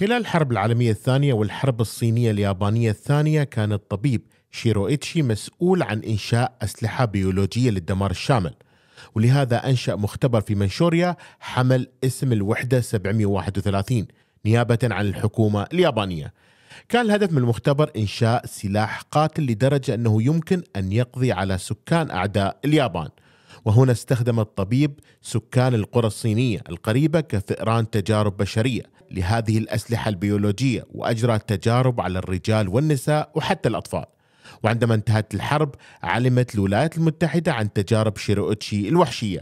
خلال الحرب العالمية الثانية والحرب الصينية اليابانية الثانية كان الطبيب شيرو إيتشي مسؤول عن إنشاء أسلحة بيولوجية للدمار الشامل ولهذا أنشأ مختبر في منشوريا حمل اسم الوحدة 731 نيابة عن الحكومة اليابانية كان الهدف من المختبر إنشاء سلاح قاتل لدرجة أنه يمكن أن يقضي على سكان أعداء اليابان وهنا استخدم الطبيب سكان القرى الصينية القريبة كفئران تجارب بشرية لهذه الأسلحة البيولوجية وأجرى التجارب على الرجال والنساء وحتى الأطفال وعندما انتهت الحرب علمت الولايات المتحدة عن تجارب شيروتشي الوحشية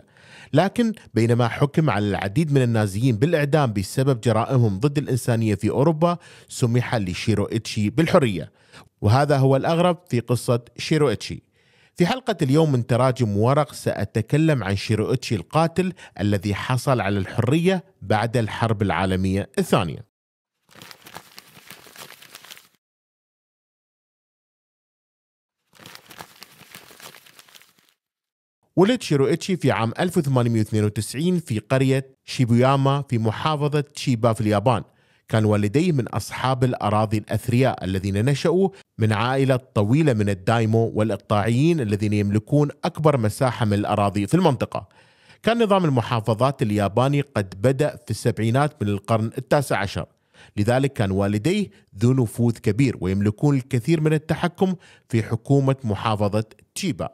لكن بينما حكم على العديد من النازيين بالإعدام بسبب جرائمهم ضد الإنسانية في أوروبا سمح لشيروتشي بالحرية وهذا هو الأغرب في قصة شيروتشي في حلقة اليوم من تراجم ورق سأتكلم عن شيروتشي القاتل الذي حصل على الحرية بعد الحرب العالمية الثانية ولد شيروئتشي في عام 1892 في قرية شيبوياما في محافظة شيبا في اليابان كان والديه من أصحاب الأراضي الأثرياء الذين نشأوا من عائلة طويلة من الدايمو والإقطاعيين الذين يملكون أكبر مساحة من الأراضي في المنطقة كان نظام المحافظات الياباني قد بدأ في السبعينات من القرن التاسع عشر لذلك كان والديه ذو نفوذ كبير ويملكون الكثير من التحكم في حكومة محافظة تشيبا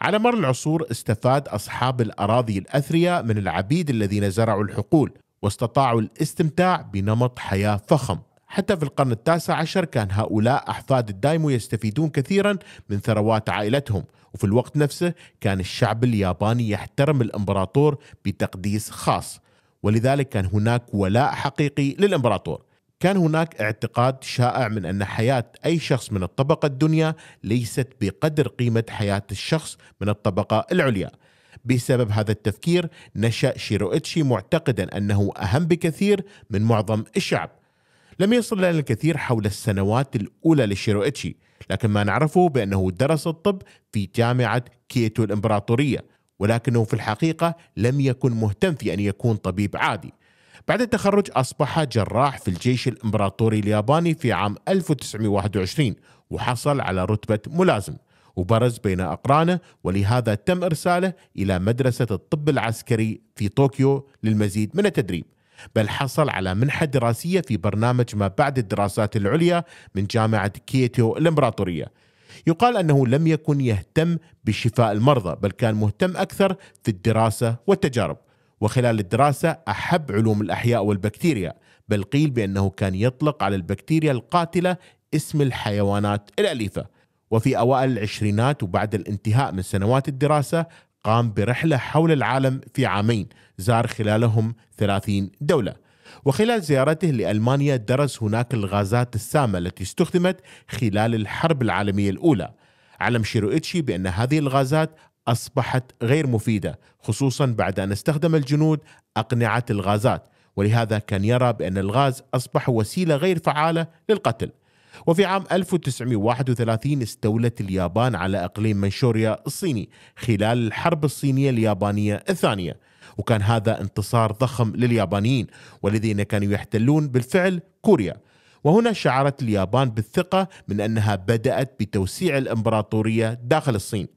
على مر العصور استفاد أصحاب الأراضي الأثرياء من العبيد الذين زرعوا الحقول واستطاعوا الاستمتاع بنمط حياة فخم حتى في القرن التاسع عشر كان هؤلاء أحفاد الدايمو يستفيدون كثيرا من ثروات عائلتهم وفي الوقت نفسه كان الشعب الياباني يحترم الإمبراطور بتقديس خاص ولذلك كان هناك ولاء حقيقي للإمبراطور كان هناك اعتقاد شائع من أن حياة أي شخص من الطبقة الدنيا ليست بقدر قيمة حياة الشخص من الطبقة العليا بسبب هذا التفكير نشأ شيروئتشي معتقدا أنه أهم بكثير من معظم الشعب لم يصل لنا الكثير حول السنوات الأولى لشيروئتشي لكن ما نعرفه بأنه درس الطب في جامعة كيتو الإمبراطورية ولكنه في الحقيقة لم يكن مهتم في أن يكون طبيب عادي بعد التخرج أصبح جراح في الجيش الإمبراطوري الياباني في عام 1921 وحصل على رتبة ملازم وبرز بين أقرانه ولهذا تم إرساله إلى مدرسة الطب العسكري في طوكيو للمزيد من التدريب بل حصل على منحة دراسية في برنامج ما بعد الدراسات العليا من جامعة كيتو الإمبراطورية يقال أنه لم يكن يهتم بشفاء المرضى بل كان مهتم أكثر في الدراسة والتجارب وخلال الدراسة أحب علوم الأحياء والبكتيريا بل قيل بأنه كان يطلق على البكتيريا القاتلة اسم الحيوانات الأليفة وفي أوائل العشرينات وبعد الانتهاء من سنوات الدراسة قام برحلة حول العالم في عامين زار خلالهم 30 دولة وخلال زيارته لألمانيا درس هناك الغازات السامة التي استخدمت خلال الحرب العالمية الأولى علم شيروئتشي بأن هذه الغازات أصبحت غير مفيدة خصوصا بعد أن استخدم الجنود أقنعة الغازات ولهذا كان يرى بأن الغاز أصبح وسيلة غير فعالة للقتل وفي عام 1931 استولت اليابان على إقليم منشوريا الصيني خلال الحرب الصينية اليابانية الثانية وكان هذا انتصار ضخم لليابانيين والذين كانوا يحتلون بالفعل كوريا وهنا شعرت اليابان بالثقة من أنها بدأت بتوسيع الإمبراطورية داخل الصين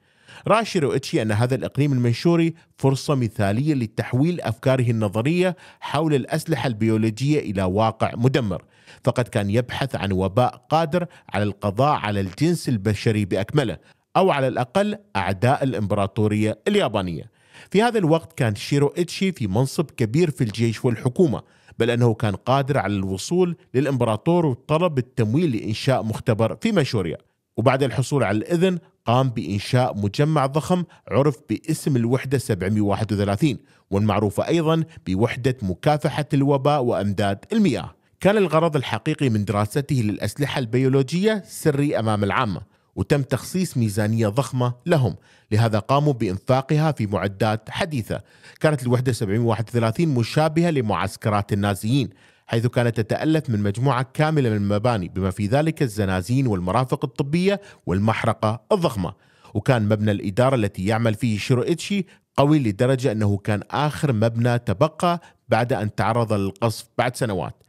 راشي رؤيتشي أن هذا الإقليم المنشوري فرصة مثالية لتحويل أفكاره النظرية حول الأسلحة البيولوجية إلى واقع مدمر فقد كان يبحث عن وباء قادر على القضاء على الجنس البشري باكمله او على الاقل اعداء الامبراطوريه اليابانيه. في هذا الوقت كان شيرو إتشي في منصب كبير في الجيش والحكومة بل أنه كان قادر على الوصول للإمبراطور وطلب التمويل لإنشاء مختبر في ماشوريا وبعد الحصول على الإذن قام بإنشاء مجمع ضخم عرف باسم الوحدة 731 والمعروفة أيضا بوحدة مكافحة الوباء وأمداد المياه كان الغرض الحقيقي من دراسته للأسلحة البيولوجية سري أمام العامة وتم تخصيص ميزانية ضخمة لهم لهذا قاموا بإنفاقها في معدات حديثة كانت الوحدة 731 مشابهة لمعسكرات النازيين حيث كانت تتألف من مجموعة كاملة من المباني بما في ذلك الزنازين والمرافق الطبية والمحرقة الضخمة وكان مبنى الإدارة التي يعمل فيه شيرو إتشي قوي لدرجة أنه كان آخر مبنى تبقى بعد أن تعرض للقصف بعد سنوات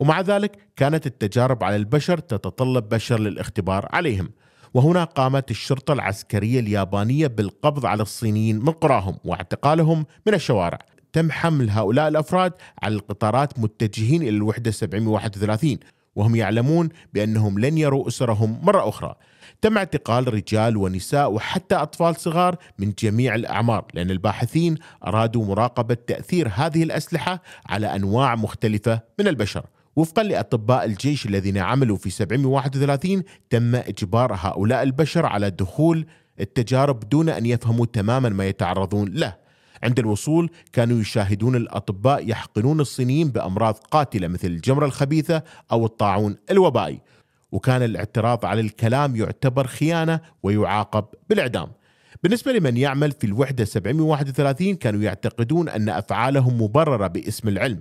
ومع ذلك كانت التجارب على البشر تتطلب بشر للاختبار عليهم وهنا قامت الشرطة العسكرية اليابانية بالقبض على الصينيين من قراهم واعتقالهم من الشوارع تم حمل هؤلاء الأفراد على القطارات متجهين إلى الوحدة 731 وهم يعلمون بأنهم لن يروا أسرهم مرة أخرى تم اعتقال رجال ونساء وحتى أطفال صغار من جميع الأعمار لأن الباحثين أرادوا مراقبة تأثير هذه الأسلحة على أنواع مختلفة من البشر وفقا لأطباء الجيش الذين عملوا في 731 تم إجبار هؤلاء البشر على دخول التجارب دون أن يفهموا تماما ما يتعرضون له عند الوصول كانوا يشاهدون الأطباء يحقنون الصينيين بأمراض قاتلة مثل الجمرة الخبيثة أو الطاعون الوبائي وكان الاعتراض على الكلام يعتبر خيانة ويعاقب بالإعدام بالنسبة لمن يعمل في الوحدة 731 كانوا يعتقدون أن أفعالهم مبررة باسم العلم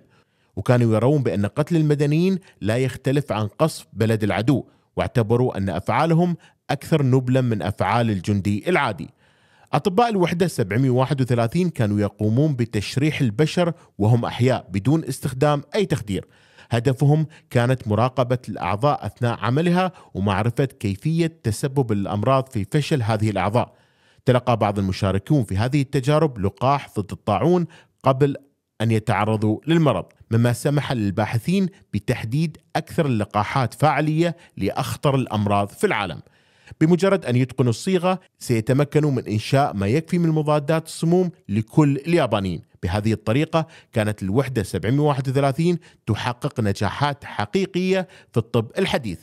وكانوا يرون بأن قتل المدنيين لا يختلف عن قصف بلد العدو واعتبروا أن أفعالهم أكثر نبلا من أفعال الجندي العادي أطباء الوحدة 731 كانوا يقومون بتشريح البشر وهم أحياء بدون استخدام أي تخدير هدفهم كانت مراقبة الأعضاء أثناء عملها ومعرفة كيفية تسبب الأمراض في فشل هذه الأعضاء تلقى بعض المشاركون في هذه التجارب لقاح ضد الطاعون قبل أن يتعرضوا للمرض مما سمح للباحثين بتحديد أكثر اللقاحات فاعلية لأخطر الأمراض في العالم بمجرد أن يتقنوا الصيغة سيتمكنوا من إنشاء ما يكفي من مضادات السموم لكل اليابانيين بهذه الطريقة كانت الوحدة 731 تحقق نجاحات حقيقية في الطب الحديث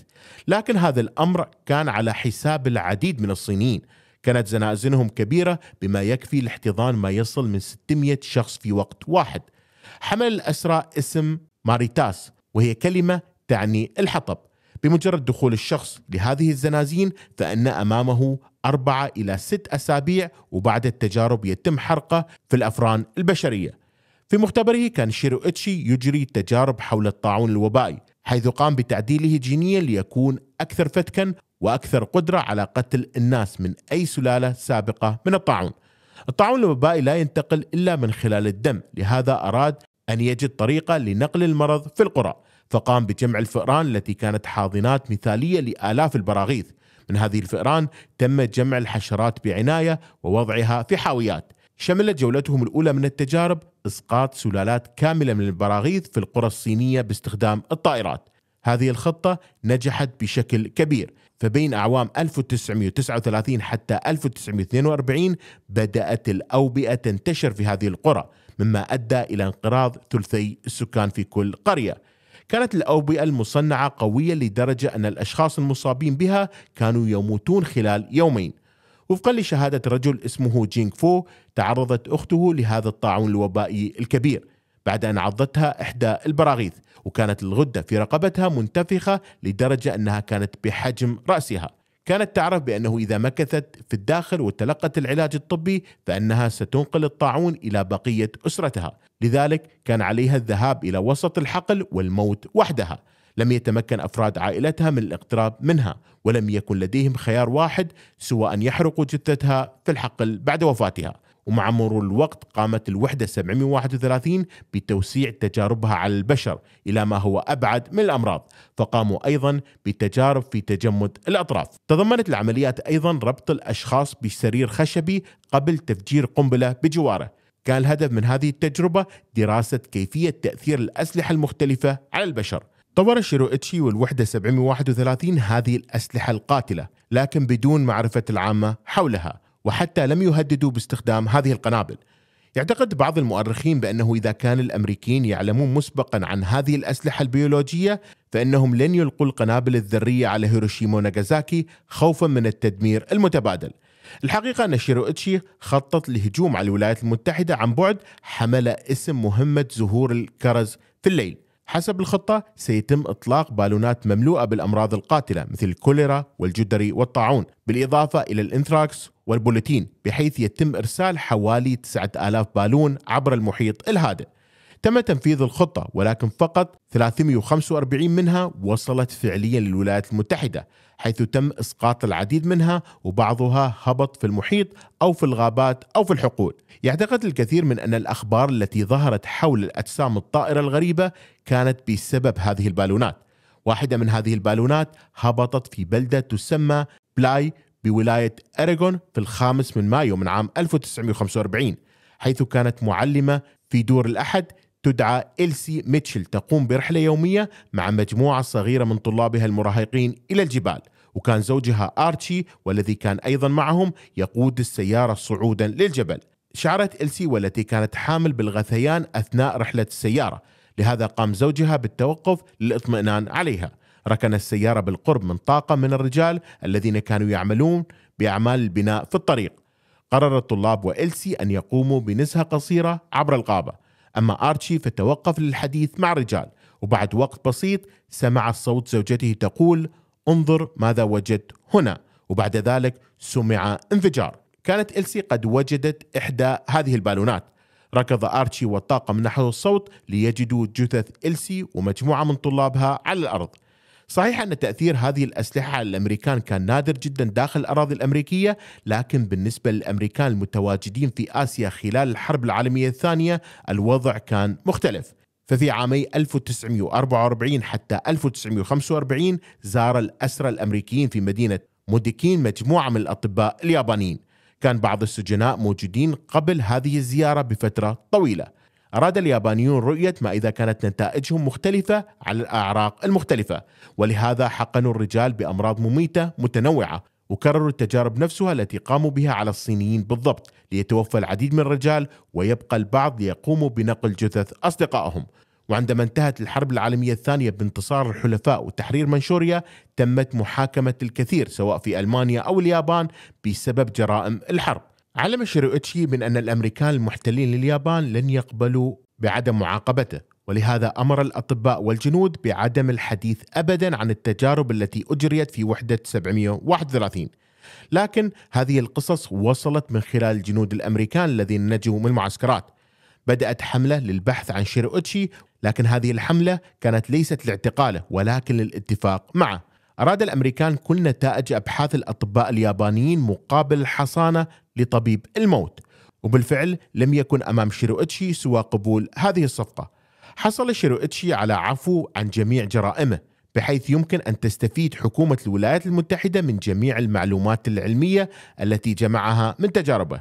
لكن هذا الأمر كان على حساب العديد من الصينيين كانت زنازنهم كبيرة بما يكفي لاحتضان ما يصل من 600 شخص في وقت واحد حمل الأسرى اسم ماريتاس وهي كلمة تعني الحطب بمجرد دخول الشخص لهذه الزنازين فإن أمامه أربعة إلى ست أسابيع وبعد التجارب يتم حرقه في الأفران البشرية في مختبره كان شيرو إتشي يجري تجارب حول الطاعون الوبائي حيث قام بتعديله جينيا ليكون أكثر فتكا واكثر قدره على قتل الناس من اي سلاله سابقه من الطاعون. الطاعون الوبائي لا ينتقل الا من خلال الدم، لهذا اراد ان يجد طريقه لنقل المرض في القرى، فقام بجمع الفئران التي كانت حاضنات مثاليه لالاف البراغيث. من هذه الفئران تم جمع الحشرات بعنايه ووضعها في حاويات. شملت جولتهم الاولى من التجارب اسقاط سلالات كامله من البراغيث في القرى الصينيه باستخدام الطائرات. هذه الخطة نجحت بشكل كبير فبين أعوام 1939 حتى 1942 بدأت الأوبئة تنتشر في هذه القرى مما أدى إلى انقراض ثلثي السكان في كل قرية كانت الأوبئة المصنعة قوية لدرجة أن الأشخاص المصابين بها كانوا يموتون خلال يومين وفقا لشهادة رجل اسمه جينغ فو تعرضت أخته لهذا الطاعون الوبائي الكبير بعد أن عضتها إحدى البراغيث وكانت الغدة في رقبتها منتفخة لدرجة أنها كانت بحجم رأسها كانت تعرف بأنه إذا مكثت في الداخل وتلقت العلاج الطبي فإنها ستنقل الطاعون إلى بقية أسرتها لذلك كان عليها الذهاب إلى وسط الحقل والموت وحدها لم يتمكن أفراد عائلتها من الاقتراب منها ولم يكن لديهم خيار واحد سوى أن يحرقوا جثتها في الحقل بعد وفاتها ومع مرور الوقت قامت الوحدة 731 بتوسيع تجاربها على البشر إلى ما هو أبعد من الأمراض فقاموا أيضا بتجارب في تجمد الأطراف تضمنت العمليات أيضا ربط الأشخاص بسرير خشبي قبل تفجير قنبلة بجواره كان الهدف من هذه التجربة دراسة كيفية تأثير الأسلحة المختلفة على البشر طور شيروئتشي والوحدة 731 هذه الأسلحة القاتلة لكن بدون معرفة العامة حولها وحتى لم يهددوا باستخدام هذه القنابل يعتقد بعض المؤرخين بأنه إذا كان الأمريكيين يعلمون مسبقا عن هذه الأسلحة البيولوجية فإنهم لن يلقوا القنابل الذرية على هيروشيما وناغازاكي خوفا من التدمير المتبادل الحقيقة أن شيروئتشي خطط لهجوم على الولايات المتحدة عن بعد حمل اسم مهمة زهور الكرز في الليل حسب الخطة سيتم إطلاق بالونات مملوءة بالأمراض القاتلة مثل الكوليرا والجدري والطاعون بالإضافة إلى الإنثراكس والبوليتين بحيث يتم إرسال حوالي 9000 بالون عبر المحيط الهادئ تم تنفيذ الخطة ولكن فقط 345 منها وصلت فعليا للولايات المتحدة حيث تم إسقاط العديد منها وبعضها هبط في المحيط أو في الغابات أو في الحقول يعتقد الكثير من أن الأخبار التي ظهرت حول الأجسام الطائرة الغريبة كانت بسبب هذه البالونات واحدة من هذه البالونات هبطت في بلدة تسمى بلاي بولاية أراغون في الخامس من مايو من عام 1945 حيث كانت معلمة في دور الأحد تدعى إلسي ميتشل تقوم برحلة يومية مع مجموعة صغيرة من طلابها المراهقين إلى الجبال وكان زوجها آرتشي والذي كان أيضا معهم يقود السيارة صعودا للجبل شعرت إلسي والتي كانت حامل بالغثيان أثناء رحلة السيارة لهذا قام زوجها بالتوقف للاطمئنان عليها ركن السيارة بالقرب من طاقم من الرجال الذين كانوا يعملون بأعمال البناء في الطريق قرر الطلاب وإلسي أن يقوموا بنزهة قصيرة عبر الغابة أما آرتشي فتوقف للحديث مع الرجال وبعد وقت بسيط سمع صوت زوجته تقول انظر ماذا وجدت هنا وبعد ذلك سمع انفجار كانت إلسي قد وجدت إحدى هذه البالونات ركض آرتشي والطاقم نحو الصوت ليجدوا جثث إلسي ومجموعة من طلابها على الأرض صحيح أن تأثير هذه الأسلحة على الأمريكان كان نادر جدا داخل الأراضي الأمريكية لكن بالنسبة للأمريكان المتواجدين في آسيا خلال الحرب العالمية الثانية الوضع كان مختلف ففي عامي 1944 حتى 1945 زار الأسرى الأمريكيين في مدينة موديكين مجموعة من الأطباء اليابانيين كان بعض السجناء موجودين قبل هذه الزيارة بفترة طويلة أراد اليابانيون رؤية ما إذا كانت نتائجهم مختلفة على الأعراق المختلفة ولهذا حقنوا الرجال بأمراض مميتة متنوعة وكرروا التجارب نفسها التي قاموا بها على الصينيين بالضبط ليتوفى العديد من الرجال ويبقى البعض ليقوموا بنقل جثث أصدقائهم وعندما انتهت الحرب العالمية الثانية بانتصار الحلفاء وتحرير منشوريا تمت محاكمة الكثير سواء في ألمانيا أو اليابان بسبب جرائم الحرب علم شيروئتشي من أن الأمريكان المحتلين لليابان لن يقبلوا بعدم معاقبته ولهذا أمر الأطباء والجنود بعدم الحديث أبدا عن التجارب التي أجريت في وحدة 731 لكن هذه القصص وصلت من خلال الجنود الأمريكان الذين نجوا من المعسكرات بدأت حملة للبحث عن شيروتشي لكن هذه الحملة كانت ليست لاعتقاله ولكن للاتفاق معه أراد الأمريكان كل نتائج أبحاث الأطباء اليابانيين مقابل الحصانة لطبيب الموت وبالفعل لم يكن أمام شيروئتشي سوى قبول هذه الصفقة حصل شيروئتشي على عفو عن جميع جرائمه بحيث يمكن أن تستفيد حكومة الولايات المتحدة من جميع المعلومات العلمية التي جمعها من تجاربه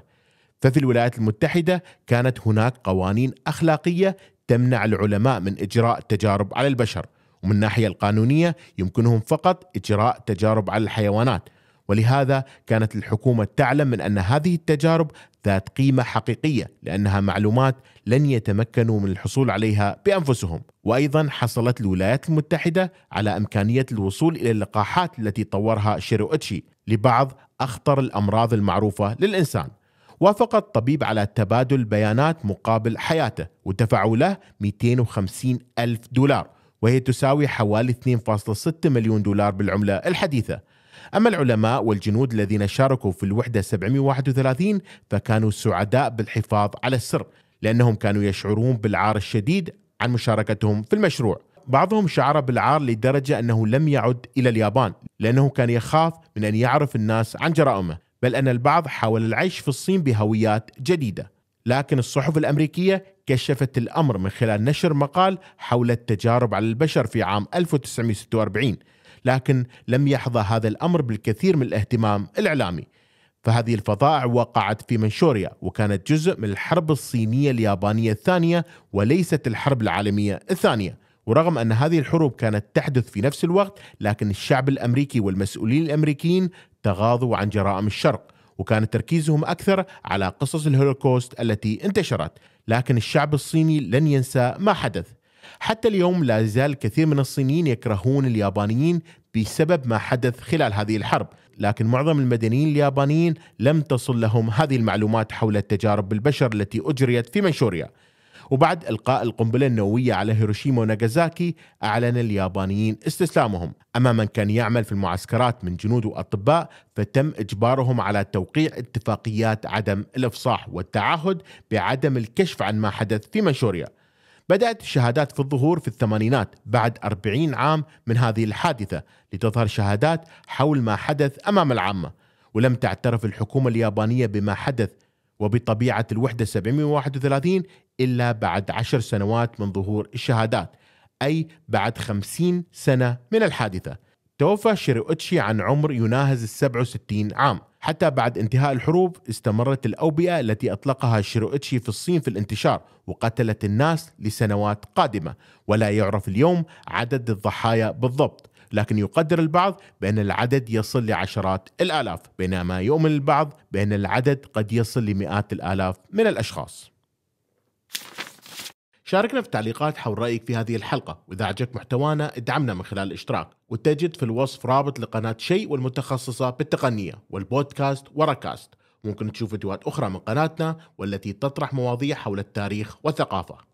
ففي الولايات المتحدة كانت هناك قوانين أخلاقية تمنع العلماء من إجراء تجارب على البشر ومن الناحية القانونية يمكنهم فقط إجراء تجارب على الحيوانات ولهذا كانت الحكومة تعلم من أن هذه التجارب ذات قيمة حقيقية لأنها معلومات لن يتمكنوا من الحصول عليها بأنفسهم وأيضا حصلت الولايات المتحدة على إمكانية الوصول إلى اللقاحات التي طورها أتشي لبعض أخطر الأمراض المعروفة للإنسان وافق الطبيب على تبادل بيانات مقابل حياته ودفعوا له 250 ألف دولار وهي تساوي حوالي 2.6 مليون دولار بالعملة الحديثة أما العلماء والجنود الذين شاركوا في الوحدة 731 فكانوا سعداء بالحفاظ على السر لأنهم كانوا يشعرون بالعار الشديد عن مشاركتهم في المشروع بعضهم شعر بالعار لدرجة أنه لم يعد إلى اليابان لأنه كان يخاف من أن يعرف الناس عن جرائمه بل أن البعض حاول العيش في الصين بهويات جديدة لكن الصحف الأمريكية كشفت الأمر من خلال نشر مقال حول التجارب على البشر في عام 1946 لكن لم يحظى هذا الأمر بالكثير من الاهتمام الإعلامي فهذه الفظائع وقعت في منشوريا وكانت جزء من الحرب الصينية اليابانية الثانية وليست الحرب العالمية الثانية ورغم أن هذه الحروب كانت تحدث في نفس الوقت لكن الشعب الأمريكي والمسؤولين الأمريكيين تغاضوا عن جرائم الشرق وكان تركيزهم أكثر على قصص الهولوكوست التي انتشرت لكن الشعب الصيني لن ينسى ما حدث حتى اليوم لا زال كثير من الصينيين يكرهون اليابانيين بسبب ما حدث خلال هذه الحرب لكن معظم المدنيين اليابانيين لم تصل لهم هذه المعلومات حول التجارب بالبشر التي أجريت في منشوريا وبعد إلقاء القنبلة النووية على هيروشيما وناغازاكي أعلن اليابانيين استسلامهم أما من كان يعمل في المعسكرات من جنود وأطباء فتم إجبارهم على توقيع اتفاقيات عدم الإفصاح والتعهد بعدم الكشف عن ما حدث في منشوريا بدأت الشهادات في الظهور في الثمانينات بعد أربعين عام من هذه الحادثة لتظهر شهادات حول ما حدث أمام العامة ولم تعترف الحكومة اليابانية بما حدث وبطبيعة الوحدة 731 إلا بعد عشر سنوات من ظهور الشهادات أي بعد خمسين سنة من الحادثة توفى شيرو عن عمر يناهز السبع وستين عام حتى بعد انتهاء الحروب استمرت الأوبئة التي أطلقها شيروئتشي في الصين في الانتشار وقتلت الناس لسنوات قادمة ولا يعرف اليوم عدد الضحايا بالضبط لكن يقدر البعض بأن العدد يصل لعشرات الآلاف بينما يؤمن البعض بأن العدد قد يصل لمئات الآلاف من الأشخاص شاركنا في التعليقات حول رأيك في هذه الحلقة وإذا عجبك محتوانا ادعمنا من خلال الاشتراك وتجد في الوصف رابط لقناة شيء والمتخصصة بالتقنية والبودكاست وراكاست ممكن تشوف فيديوهات أخرى من قناتنا والتي تطرح مواضيع حول التاريخ والثقافة